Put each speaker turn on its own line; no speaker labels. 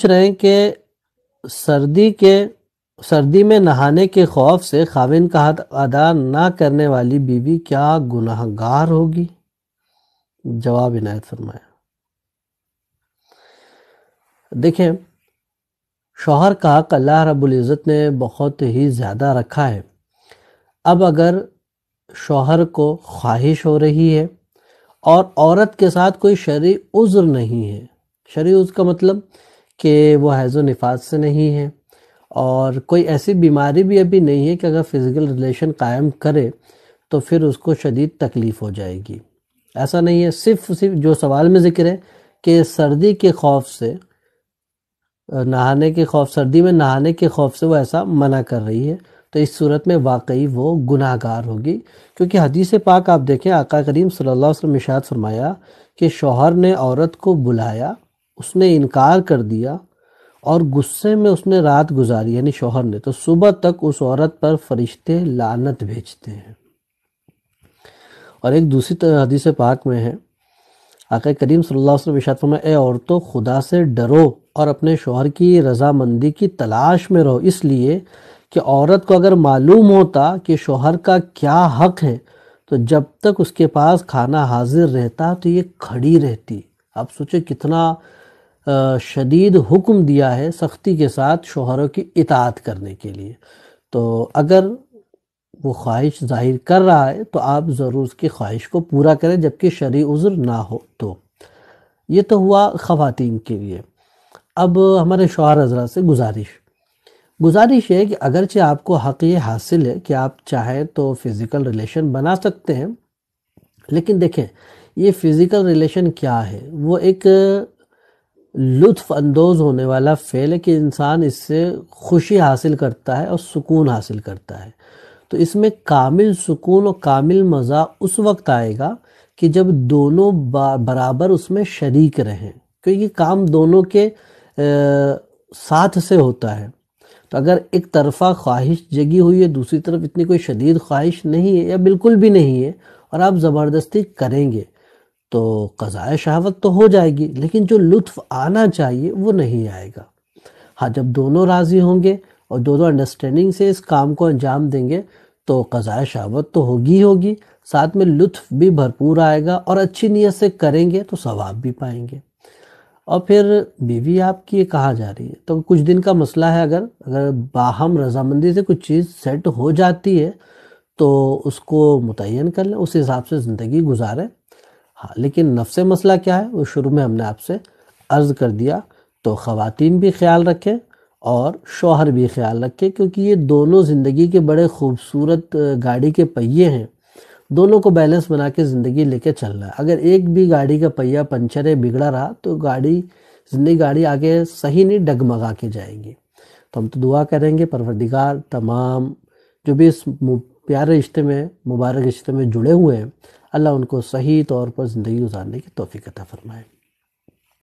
पूछ रहे हैं कि सर्दी के सर्दी में नहाने के खौफ से खाविन का हाथ अदा ना करने वाली बीवी क्या गुनाहगार होगी जवाब इनायत फरमाया देखें शोहर का हक अल्लाह इज़्ज़त ने बहुत ही ज़्यादा रखा है अब अगर शोहर को ख्वाहिश हो रही है और औरत के साथ कोई शरी उज़्र नहीं है शरी उज़ का मतलब कि वो हैज़ नफात से नहीं है और कोई ऐसी बीमारी भी अभी नहीं है कि अगर फ़िज़िकल रिलेशन कायम करे तो फिर उसको शदीद तकलीफ़ हो जाएगी ऐसा नहीं है सिर्फ सिर्फ जो सवाल में ज़िक्र है कि सर्दी के खौफ से नहाने के खौफ सर्दी में नहाने के खौफ से वो ऐसा मना कर रही है तो इस सूरत में वाकई वो गुनाहगार होगी क्योंकि हदीस पाक आप देखें आका करीम सल्लल्लाहु अलैहि वसल्लम इशाद फरमाया कि शौहर ने औरत को बुलाया उसने इनकार कर दिया और गुस्से में उसने रात गुजारी यानी शोहर ने तो सुबह तक उस औरत पर फरिश्ते लानत भेजते हैं और एक दूसरी तरह हदीस पाक में है आका करीम सल्लल्लाहु अलैहि वसल्लम ए औरतों खुदा से डरो और अपने शोहर की रजामंदी की तलाश में रहो इसलिए कि औरत को अगर मालूम होता कि शोहर का क्या हक है तो जब तक उसके पास खाना हाजिर रहता तो ये खड़ी रहती आप सोचे कितना शदीद हुक्म दिया है सख्ती के साथ शोहरों की इतात करने के लिए तो अगर वो ख्वाहिश जाहिर कर रहा है तो आप ज़रूर उसकी ख्वाहिश को पूरा करें जबकि शरी उज़्र ना हो तो ये तो हुआ ख़वातीन के लिए अब हमारे शोहर हजरा से गुजारिश गुजारिश है कि अगरचे आपको हक़ ये हासिल है कि आप चाहें तो फ़िज़िकल रिलेशन बना सकते हैं लेकिन देखें ये फ़िज़िकल रिलेशन क्या है वो एक लुत्फ अंदोज होने वाला फ़ेल है कि इंसान इससे खुशी हासिल करता है और सुकून हासिल करता है तो इसमें कामिल सुकून और कामिल मज़ा उस वक्त आएगा कि जब दोनों बराबर उसमें शरीक रहें क्योंकि काम दोनों के आ, साथ से होता है तो अगर एक तरफा ख्वाहिश जगी हुई है दूसरी तरफ इतनी कोई शदीद ख्वाहिश नहीं है या बिल्कुल भी नहीं है और आप ज़बरदस्ती करेंगे तो कज़ाए शहावत तो हो जाएगी लेकिन जो लुत्फ़ आना चाहिए वो नहीं आएगा हाँ जब दोनों राज़ी होंगे और दोनों अंडरस्टैंडिंग से इस काम को अंजाम देंगे तो कज़ाए शहावत तो होगी होगी साथ में लुत्फ़ भी भरपूर आएगा और अच्छी नीयत से करेंगे तो सवाब भी पाएंगे और फिर बीवी आपकी ये कहाँ जा रही है तो कुछ दिन का मसला है अगर अगर बाहम रजामंदी से कुछ चीज़ सेट हो जाती है तो उसको मुतन कर लें उस हिसाब से ज़िंदगी गुजारें हाँ लेकिन नफ्स मसला क्या है वो शुरू में हमने आपसे अर्ज़ कर दिया तो ख़वातीन भी ख्याल रखें और शोहर भी ख्याल रखें क्योंकि ये दोनों ज़िंदगी के बड़े खूबसूरत गाड़ी के पहिए हैं दोनों को बैलेंस बना के ज़िंदगी लेके चलना है अगर एक भी गाड़ी का पहिया पंचर है बिगड़ा रहा तो गाड़ी ज़िंदगी गाड़ी आगे सही नहीं डगमगा के जाएगी तो हम तो दुआ करेंगे परवरदिगार तमाम जो भी इस प्यारे रिश्ते में मुबारक रिश्ते में जुड़े हुए हैं अल्लाह उनको सही तौर पर ज़िंदगी गुजारने की तोफ़ी कथा फरमाए